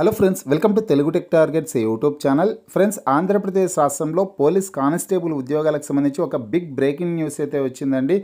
hello friends welcome to Telugu tech targets YouTube channel friends Andhra Pradesh రాష్ట్రంలో police constable ఉద్యోగాలకు సంబంధించి ఒక బిగ్ బ్రేకింగ్ న్యూస్ అయితే వచ్చిందండి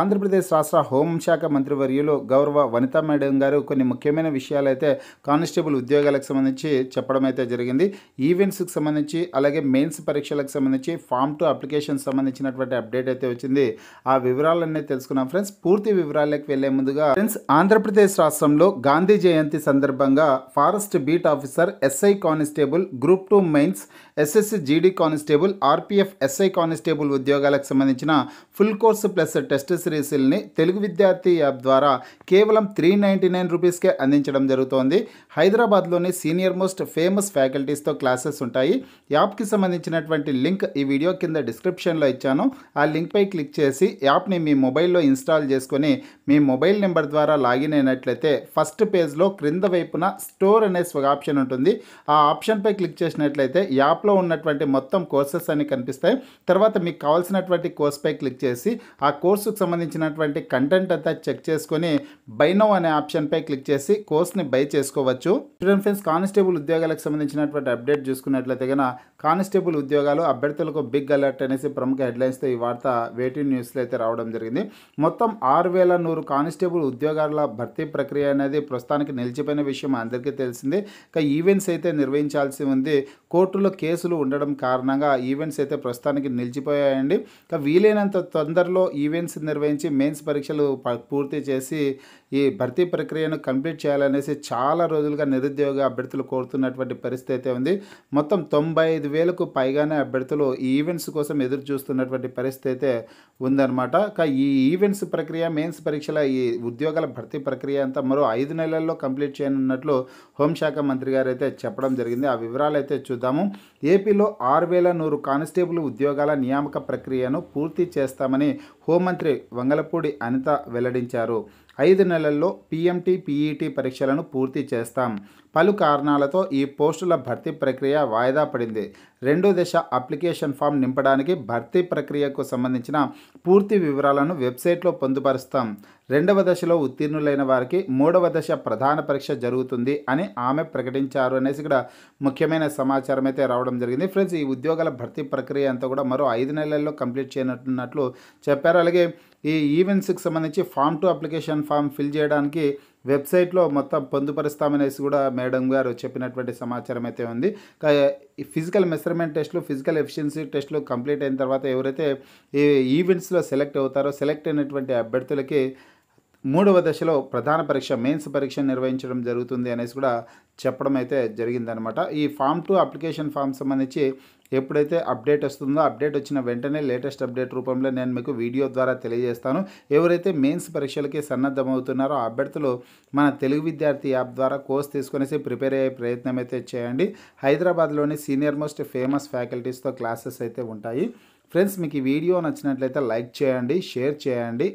ఆంధ్రప్రదేశ్ రాష్ట్ర హోంశాఖ మంత్రివర్యులు గౌరవ వనితా మేడం గారు కొన్ని ముఖ్యమైన విషయాలైతే కానిస్టేబుల్ ఉద్యోగాలకు సంబంధించి చెప్పడం అయితే జరిగింది ఈవెంట్స్కి సంబంధించి అలాగే మెయిన్స్ పరీక్షలకు సంబంధించి ఫామ్ టు అప్లికేషన్ సంబంధించినటువంటి అప్డేట్ అయితే వచ్చింది ఆ వివరాలన్నీ తెలుసుకున్నాం ఫ్రెండ్స్ పూర్తి వివరాలకు వెళ్లే ముందుగా ఫ్రెండ్స్ ఆంధ్రప్రదేశ్ రాష్ట్రంలో గాంధీ జయంతి సందర్భంగా forest beat officer SI constable group two mains SSC GD constable RPF SI constable ఉద్యోగాలకు సంబంధించిన ఫుల్ కోర్సు ప్లస్ టెస్ట్ యాక్సెసరీస్ని తెలుగు విద్యార్థి యాప్ ద్వారా కేవలం త్రీ నైంటీ నైన్ రూపీస్కే అందించడం జరుగుతోంది హైదరాబాద్లోని సీనియర్ మోస్ట్ ఫేమస్ ఫ్యాకల్టీస్తో క్లాసెస్ ఉంటాయి యాప్కి సంబంధించినటువంటి లింక్ ఈ వీడియో కింద డిస్క్రిప్షన్లో ఇచ్చాను ఆ లింక్పై క్లిక్ చేసి యాప్ని మీ మొబైల్లో ఇన్స్టాల్ చేసుకొని మీ మొబైల్ నెంబర్ ద్వారా లాగిన్ అయినట్లయితే ఫస్ట్ పేజ్లో క్రింద వైపున స్టోర్ అనే ఆప్షన్ ఉంటుంది ఆ ఆప్షన్పై క్లిక్ చేసినట్లయితే యాప్లో ఉన్నటువంటి మొత్తం కోర్సెస్ అని కనిపిస్తాయి తర్వాత మీకు కావాల్సినటువంటి కోర్స్పై క్లిక్ చేసి ఆ కోర్సుకు సంబంధించినటువంటి కంటెంట్ అంతా చెక్ చేసుకొని బైనో అనే ఆప్షన్పై క్లిక్ చేసి కోర్స్ని బై చేసుకోవచ్చు స్టూడెంట్ ఫ్రెండ్స్ కానిస్టేబుల్ ఉద్యోగాలకు సంబంధించినటువంటి అప్డేట్ చూసుకున్నట్లయితే కనుక కానిస్టేబుల్ ఉద్యోగాలు అభ్యర్థులకు బిగ్ అలర్ట్ అనేసి ప్రముఖ హెడ్లైన్స్తో ఈ వార్త వేటి న్యూస్లో అయితే రావడం జరిగింది మొత్తం ఆరు వేల నూరు కానిస్టేబుల్ ఉద్యోగాల భర్తీ ప్రక్రియ అనేది ప్రస్తుతానికి నిలిచిపోయిన విషయం అందరికీ తెలిసింది ఇక ఈవెంట్స్ అయితే నిర్వహించాల్సి ఉంది కోర్టులో కేసులు ఉండడం కారణంగా ఈవెంట్స్ అయితే ప్రస్తుతానికి నిలిచిపోయాయండి ఇక వీలైనంత తొందరలో ఈవెంట్స్ నిర్వహించి మెయిన్స్ పరీక్షలు పూర్తి చేసి ఈ భర్తీ ప్రక్రియను కంప్లీట్ చేయాలనేసి చాలా రోజులుగా నిరుద్యోగ అభ్యర్థులు కోరుతున్నటువంటి పరిస్థితి అయితే ఉంది మొత్తం తొంభై ఐదు వేలకు పైగానే అభ్యర్థులు ఈ ఈవెంట్స్ కోసం ఎదురు చూస్తున్నటువంటి పరిస్థితి అయితే ఉందన్నమాట ఈ ఈవెంట్స్ ప్రక్రియ మెయిన్స్ పరీక్షల ఈ ఉద్యోగాల భర్తీ ప్రక్రియ అంతా మరో ఐదు నెలల్లో కంప్లీట్ చేయనున్నట్లు హోంశాఖ మంత్రి గారు అయితే చెప్పడం జరిగింది ఆ వివరాలు అయితే చూద్దాము ఏపీలో ఆరు వేల నూరు కానిస్టేబుల్ ఉద్యోగాల నియామక ప్రక్రియను పూర్తి చేస్తామని హోంమంత్రి వంగలపూడి అనిత వెల్లడించారు ఐదు నెలల్లో పీఎంటీ పీఈటీ పరీక్షలను పూర్తి చేస్తాం పలు కారణాలతో ఈ పోస్టుల భర్తీ ప్రక్రియ వాయిదా పడింది రెండో దశ అప్లికేషన్ ఫామ్ నింపడానికి భర్తీ ప్రక్రియకు సంబంధించిన పూర్తి వివరాలను వెబ్సైట్లో పొందుపరుస్తాం రెండవ దశలో ఉత్తీర్ణులైన వారికి మూడవ దశ ప్రధాన పరీక్ష జరుగుతుంది అని ఆమె ప్రకటించారు అనేసి ఇక్కడ ముఖ్యమైన సమాచారం అయితే రావడం జరిగింది ఫ్రెండ్స్ ఈ ఉద్యోగాల భర్తీ ప్రక్రియ అంతా కూడా మరో ఐదు నెలల్లో కంప్లీట్ చేయనున్నట్లు చెప్పారు అలాగే ఈ ఈవెంట్స్కి సంబంధించి form two application form fill చేయడానికి వెబ్సైట్లో మొత్తం పొందుపరుస్తామనేసి కూడా మేడం గారు చెప్పినటువంటి సమాచారం అయితే ఉంది ఫిజికల్ మెజర్మెంట్ టెస్ట్లు ఫిజికల్ ఎఫిషియన్సీ టెస్ట్లు కంప్లీట్ అయిన తర్వాత ఎవరైతే ఈ ఈవెంట్స్లో సెలెక్ట్ అవుతారో సెలెక్ట్ అయినటువంటి అభ్యర్థులకి మూడవ దశలో ప్రధాన పరీక్ష మెయిన్స్ పరీక్ష నిర్వహించడం జరుగుతుంది అనేసి కూడా చెప్పడం అయితే జరిగిందనమాట ఈ ఫామ్ టు అప్లికేషన్ ఫామ్ సంబంధించి ఎప్పుడైతే అప్డేట్ వస్తుందో అప్డేట్ వచ్చిన వెంటనే లేటెస్ట్ అప్డేట్ రూపంలో నేను మీకు వీడియో ద్వారా తెలియజేస్తాను ఎవరైతే మెయిన్స్ పరీక్షలకి సన్నద్ధమవుతున్నారో అభ్యర్థులు మన తెలుగు విద్యార్థి యాప్ ద్వారా కోర్స్ తీసుకునేసి ప్రిపేర్ అయ్యే ప్రయత్నం అయితే చేయండి హైదరాబాద్లోని సీనియర్ మోస్ట్ ఫేమస్ ఫ్యాకల్టీస్తో క్లాసెస్ అయితే ఉంటాయి ఫ్రెండ్స్ మీకు ఈ వీడియో నచ్చినట్లయితే లైక్ చేయండి షేర్ చేయండి